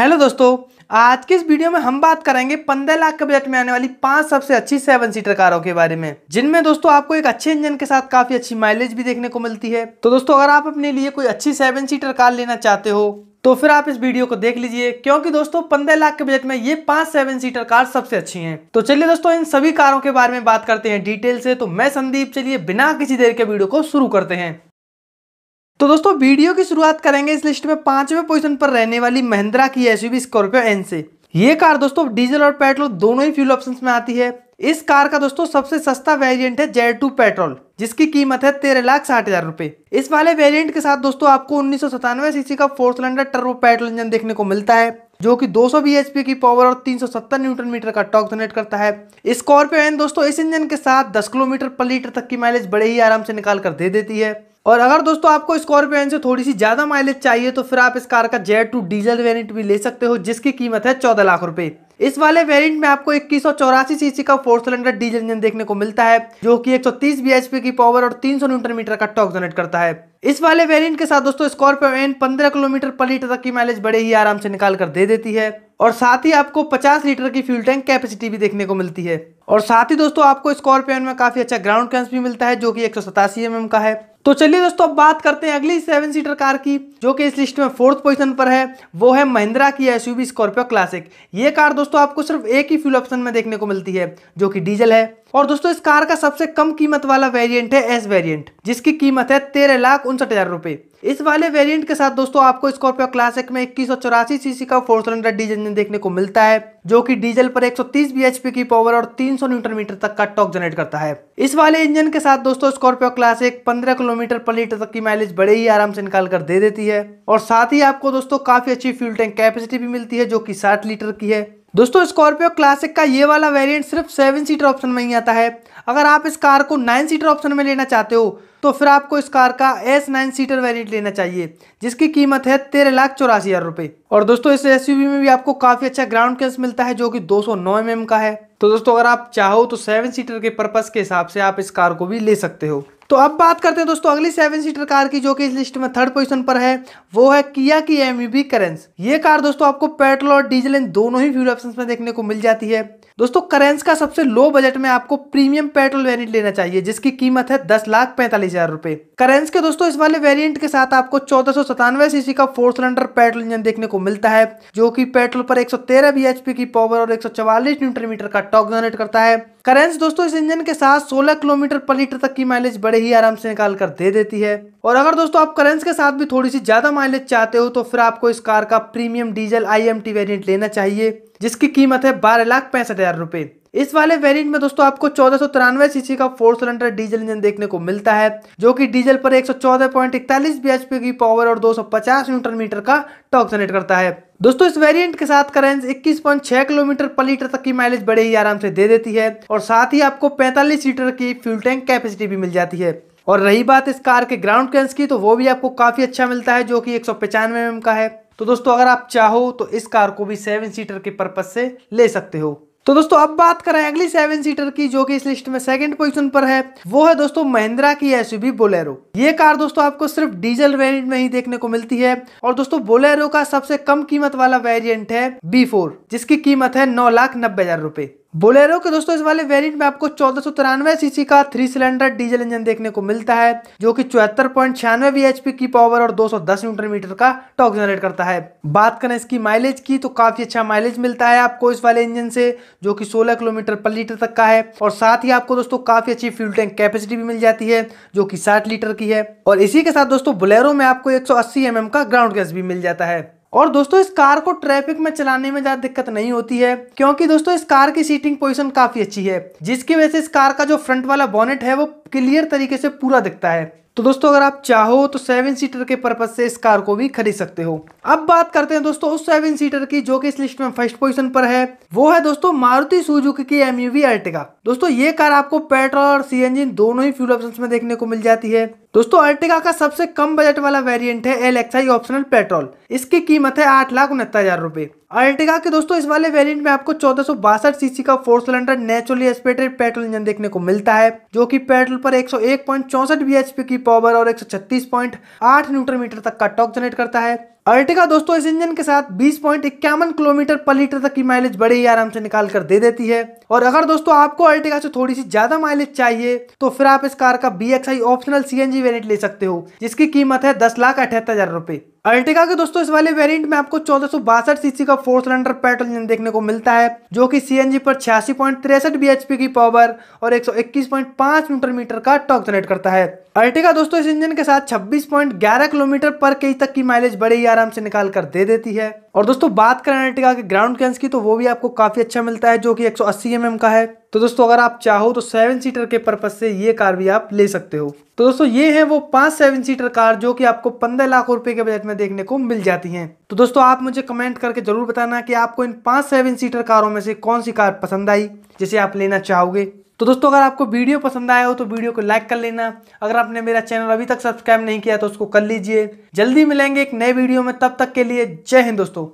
hello दोस्तों आज के इस वीडियो में हम बात करेंगे पंद्रह लाख के बजट में आने वाली पांच सबसे अच्छी सेवन सीटर कारों के बारे में जिनमें दोस्तों आपको एक अच्छे इंजन के साथ काफी अच्छी माइलेज भी देखने को मिलती है तो दोस्तों अगर आप अपने लिए कोई अच्छी सेवन सीटर कार लेना चाहते हो तो फिर आप इस वीडियो को देख लीजिए क्योंकि दोस्तों पंद्रह लाख के बजट में ये पांच सेवन सीटर कार सबसे अच्छी हैं तो चलिए दोस्तों इन सभी कारों के बारे में बात करते हैं डिटेल से तो मैं संदीप चलिए बिना किसी देर के वीडियो को शुरू करते हैं तो दोस्तों वीडियो की शुरुआत करेंगे इस लिस्ट में पांचवें पोजीशन पर रहने वाली महिंद्रा की एसयूवी स्कॉर्पियो एन से ये कार दोस्तों डीजल और पेट्रोल दोनों ही फ्यूल ऑप्शन में आती है इस कार का दोस्तों सबसे सस्ता वेरिएंट है जेड टू पेट्रोल जिसकी कीमत है तेरह लाख साठ हजार रुपए इस वाले वेरिएंट के साथ दोस्तों आपको उन्नीस सीसी का four cylinder turbo petrol engine देखने को मिलता है जो कि 200 सौ की पावर और 370 न्यूटन मीटर का टॉक जनरेट करता है स्कॉर्पियो एन दोस्तों इस इंजन के साथ 10 किलोमीटर पर लीटर तक की माइलेज बड़े ही आराम से निकाल कर दे देती है और अगर दोस्तों आपको स्कॉर्पियन से थोड़ी सी ज़्यादा माइलेज चाहिए तो फिर आप इस कार का जेड टू डीजल वेरिएंट भी ले सकते हो जिसकी कीमत है चौदह लाख रुपए इस वाले वेरिएंट में आपको इक्कीस सौ चौरासी सीसी का फोर सिलेंडर डीजल इंजन देखने को मिलता है जो कि 130 पी की पावर और 300 न्यूटन मीटर का टॉक जनरेट करता है इस वाले वेरिएंट के साथ दोस्तों Scorpio N 15 kilometre per litre तक की माइलेज बड़े ही आराम से निकाल कर दे देती है और साथ ही आपको 50 लीटर की फ्यूल टैंक कैपेसिटी भी देखने को मिलती है और साथ ही दोस्तों आपको स्कॉर्पियो में काफी अच्छा ग्राउंड क्लेंस भी मिलता है जो कि एक सौ mm का है तो चलिए दोस्तों अब बात करते हैं अगली सेवन सीटर कार की जो कि इस लिस्ट में फोर्थ पोजीशन पर है वो है महिंद्रा की एसयूवी स्कॉर्पियो क्लासिक ये कार दोस्तों आपको सिर्फ एक ही फ्यूल ऑप्शन में देखने को मिलती है जो कि डीजल है और दोस्तों इस कार का सबसे कम कीमत वाला वेरिएंट है एस वेरिएंट जिसकी कीमत है तेरह लाख उनसठ हजार रुपए इस वाले वेरिएंट के साथ दोस्तों आपको स्कॉर्पियो क्लासिक में इक्कीस सीसी का फोर सिलेंडर डीजल इंजन देखने को मिलता है जो कि डीजल पर 130 bhp की पावर और 300 न्यूटन मीटर तक का टॉक जनरेट करता है इस वाले इंजन के साथ दोस्तों Scorpio classic 15 kilometre per litre तक की माइलेज बड़े ही आराम से निकाल कर दे देती है और साथ ही आपको दोस्तों काफी अच्छी फ्यूल टैंक कैपेसिटी भी मिलती है जो की साठ लीटर की है दोस्तों स्कॉर्पियो क्लासिक का ये वाला वेरिएंट सिर्फ सेवन सीटर ऑप्शन में ही आता है अगर आप इस कार को नाइन सीटर ऑप्शन में लेना चाहते हो तो फिर आपको इस कार का एस नाइन सीटर वेरिएंट लेना चाहिए जिसकी कीमत है तेरह लाख चौरासी हज़ार रुपये और दोस्तों इस एस में भी आपको काफ़ी अच्छा ग्राउंड क्लियरेंस मिलता है जो कि दो सौ mm का है तो दोस्तों अगर आप चाहो तो सेवन सीटर के पर्पज़ के हिसाब से आप इस कार को भी ले सकते हो तो अब बात करते हैं दोस्तों अगली सेवन सीटर कार की जो कि इस लिस्ट में थर्ड पोजीशन पर है वो है किया की एमयूवी करेंस ये कार दोस्तों आपको पेट्रोल और डीजल इन दोनों ही फ्यूल ऑप्शन में देखने को मिल जाती है दोस्तों करेंस का सबसे लो बजट में आपको प्रीमियम पेट्रोल वेरिएंट लेना चाहिए जिसकी कीमत है दस लाख पैंतालीस हजार रुपए करेंस के दोस्तों इस वाले वेरिएंट के साथ आपको चौदह सौ सतानवे सीसी का फोर सिलेंडर पेट्रोल इंजन देखने को मिलता है जो कि पेट्रोल पर 113 बीएचपी की पावर और 144 न्यूटन मीटर का टॉक जनरेट करता है करेंस दोस्तों इस इंजन के साथ सोलह किलोमीटर पर लीटर तक की माइलेज बड़े ही आराम से निकाल कर दे देती है और अगर दोस्तों आप करेंस के साथ भी थोड़ी सी ज़्यादा माइलेज चाहते हो तो फिर आपको इस कार का प्रीमियम डीजल आई वेरिएंट लेना चाहिए जिसकी कीमत है बारह लाख पैंसठ हज़ार रुपए इस वाले वेरिएंट में दोस्तों आपको चौदह सौ तिरानवे सीसी का फोर सिलेंडर डीजल इंजन देखने को मिलता है जो कि डीजल पर एक सौ चौदह पॉइंट इकतालीस पी की पावर और दो सौ पचास न्यूटन मीटर का टॉक जनरेट करता है दोस्तों इस वेरिएंट के साथ करेंस 21.6 किलोमीटर पर लीटर तक की माइलेज बड़े ही आराम से दे देती है और साथ ही आपको 45 लीटर की फ्यूल टैंक कैपेसिटी भी मिल जाती है और रही बात इस कार के ग्राउंड क्लेंस की तो वो भी आपको काफ़ी अच्छा मिलता है जो कि एक सौ mm का है तो दोस्तों अगर आप चाहो तो इस कार को भी सेवन सीटर के पर्पज से ले सकते हो तो दोस्तों अब बात करें अगली सेवन सीटर की जो कि इस लिस्ट में सेकंड पोजीशन पर है वो है दोस्तों महिंद्रा की एसयूवी बोलेरो ये कार दोस्तों आपको सिर्फ डीजल वेरिएंट में ही देखने को मिलती है और दोस्तों बोलेरो का सबसे कम कीमत वाला वेरिएंट है बी फोर जिसकी कीमत है नौ लाख नब्बे हजार रुपए बोलेरो के दोस्तों इस वाले वेरिएंट में आपको चौदह सौ तिरानवे सीसी का थ्री सिलेंडर डीजल इंजन देखने को मिलता है जो कि चौहत्तर पॉइंट छियानवे बी की पावर और 210 न्यूटन मीटर का टॉक जनरेट करता है बात करें इसकी माइलेज की तो काफी अच्छा माइलेज मिलता है आपको इस वाले इंजन से जो कि सोलह किलोमीटर पर लीटर तक का है और साथ ही आपको दोस्तों काफी अच्छी फ्यूल टैंक कैपेसिटी भी मिल जाती है जो की साठ लीटर की है और इसी के साथ दोस्तों बोलेरो में आपको एक सौ mm का ग्राउंड गैस भी मिल जाता है और दोस्तों इस कार को ट्रैफिक में चलाने में ज़्यादा दिक्कत नहीं होती है क्योंकि दोस्तों इस कार की सीटिंग पोजीशन काफ़ी अच्छी है जिसकी वजह से इस कार का जो फ्रंट वाला बॉनेट है वो क्लियर तरीके से पूरा दिखता है तो दोस्तों अगर आप चाहो तो सेवन सीटर के पर्पज से इस कार को भी खरीद सकते हो अब बात करते हैं दोस्तों उस सेवन सीटर की जो कि इस लिस्ट में फर्स्ट पोजीशन पर है वो है दोस्तों मारुति सुजुकी की एमयूवी अर्टिगा दोस्तों ये कार आपको पेट्रोल और सीएनजी दोनों ही फ्यूल ऑप्शंस में देखने को मिल जाती है दोस्तों अर्टिगा का सबसे कम बजट वाला वेरिएंट है L X I optional petrol इसकी कीमत है आठ लाख उनहत्तर हजार रुपए अर्टिगा के दोस्तों इस वाले वेरिएंट में आपको चौदह सौ बासठ सीसी का four cylinder naturally aspirated petrol engine देखने को मिलता है जो कि पेट्रोल पर एक सौ एक पॉइंट चौसठ की पावर और एक सौ छत्तीस पॉइंट आठ न्यूट्रन मीटर तक का टॉक जनरेट करता है अर्टिका दोस्तों इस इंजन के साथ बीस पॉइंट इक्यावन किलोमीटर पर लीटर तक की माइलेज बड़े ही आराम से निकाल कर दे देती है और अगर दोस्तों आपको अर्टिका से थोड़ी सी ज्यादा माइलेज चाहिए तो फिर आप इस कार का बी ऑप्शनल सी वेरिएंट ले सकते हो जिसकी कीमत है दस लाख अठहत्तर हजार रुपए अल्टिका के दोस्तों इस वाले वेरिएंट में आपको चौदह सीसी का फोर सिलेंडर पेट्रोल इंजन देखने को मिलता है जो कि सीएनजी पर छियासी पॉइंट तिरसठ बीएचपी की पावर और 121.5 न्यूटन मीटर का टॉक जनरेट करता है अल्टिका दोस्तों इस इंजन के साथ 26.11 किलोमीटर पर केज तक की माइलेज बड़े ही आराम से निकाल कर दे देती है और दोस्तों बात करें अर्टिका के ग्राउंड क्लेंस की तो वो भी आपको काफ़ी अच्छा मिलता है जो कि 180 mm का है तो दोस्तों अगर आप चाहो तो सेवन सीटर के पर्पज से ये कार भी आप ले सकते हो तो दोस्तों ये है वो पांच सेवन सीटर कार जो कि आपको पंद्रह लाख रुपए के बजट में देखने को मिल जाती हैं तो दोस्तों आप मुझे कमेंट करके जरूर बताना कि आपको इन पांच सेवन सीटर कारों में से कौन सी कार पसंद आई जिसे आप लेना चाहोगे तो दोस्तों अगर आपको वीडियो पसंद आया हो तो वीडियो को लाइक कर लेना अगर आपने मेरा चैनल अभी तक सब्सक्राइब नहीं किया तो उसको कर लीजिए जल्दी मिलेंगे एक नए वीडियो में तब तक के लिए जय हिंद दोस्तों